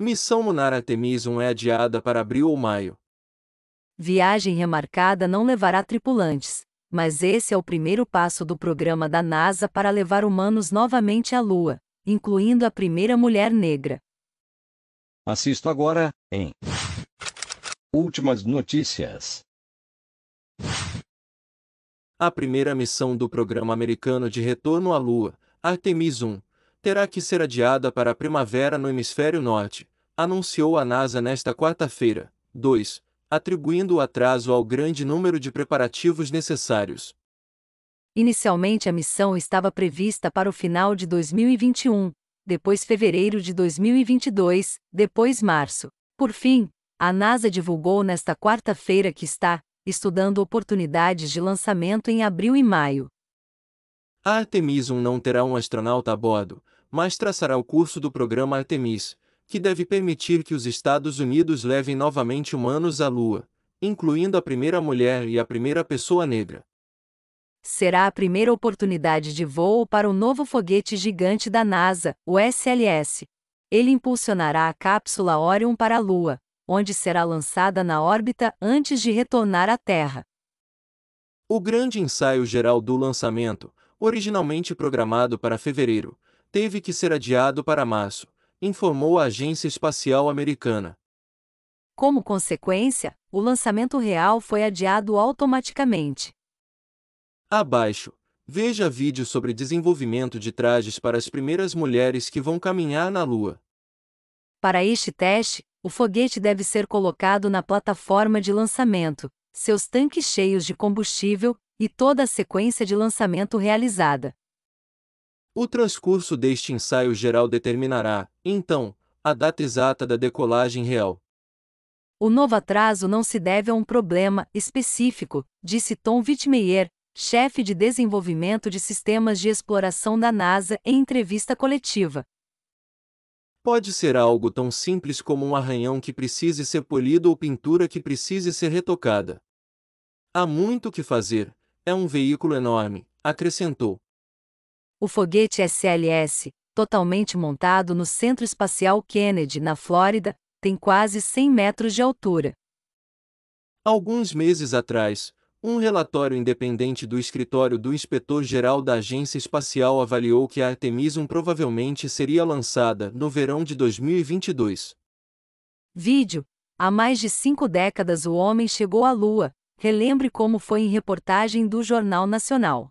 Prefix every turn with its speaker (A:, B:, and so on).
A: Missão Lunar Artemis 1 é adiada para abril ou maio.
B: Viagem remarcada não levará tripulantes, mas esse é o primeiro passo do programa da NASA para levar humanos novamente à Lua, incluindo a primeira mulher negra.
A: Assisto agora em Últimas notícias. A primeira missão do programa americano de retorno à Lua, Artemis 1, terá que ser adiada para a primavera no hemisfério norte, anunciou a NASA nesta quarta-feira. 2. Atribuindo o atraso ao grande número de preparativos necessários.
B: Inicialmente a missão estava prevista para o final de 2021, depois fevereiro de 2022, depois março. Por fim, a NASA divulgou nesta quarta-feira que está estudando oportunidades de lançamento em abril e maio.
A: A Artemis 1 não terá um astronauta a bordo, mas traçará o curso do programa Artemis, que deve permitir que os Estados Unidos levem novamente humanos à Lua, incluindo a primeira mulher e a primeira pessoa negra.
B: Será a primeira oportunidade de voo para o novo foguete gigante da NASA, o SLS. Ele impulsionará a cápsula Orion para a Lua, onde será lançada na órbita antes de retornar à Terra.
A: O grande ensaio geral do lançamento, originalmente programado para fevereiro, teve que ser adiado para março, informou a Agência Espacial Americana.
B: Como consequência, o lançamento real foi adiado automaticamente.
A: Abaixo, veja vídeo sobre desenvolvimento de trajes para as primeiras mulheres que vão caminhar na Lua.
B: Para este teste, o foguete deve ser colocado na plataforma de lançamento, seus tanques cheios de combustível e toda a sequência de lançamento realizada.
A: O transcurso deste ensaio geral determinará, então, a data exata da decolagem real.
B: O novo atraso não se deve a um problema específico, disse Tom Wittmeyer, chefe de desenvolvimento de sistemas de exploração da NASA, em entrevista coletiva.
A: Pode ser algo tão simples como um arranhão que precise ser polido ou pintura que precise ser retocada. Há muito o que fazer, é um veículo enorme, acrescentou.
B: O foguete SLS, totalmente montado no Centro Espacial Kennedy, na Flórida, tem quase 100 metros de altura.
A: Alguns meses atrás, um relatório independente do escritório do inspetor-geral da Agência Espacial avaliou que a Artemis 1 provavelmente seria lançada no verão de 2022.
B: Vídeo: Há mais de cinco décadas o homem chegou à Lua. Relembre como foi em reportagem do Jornal Nacional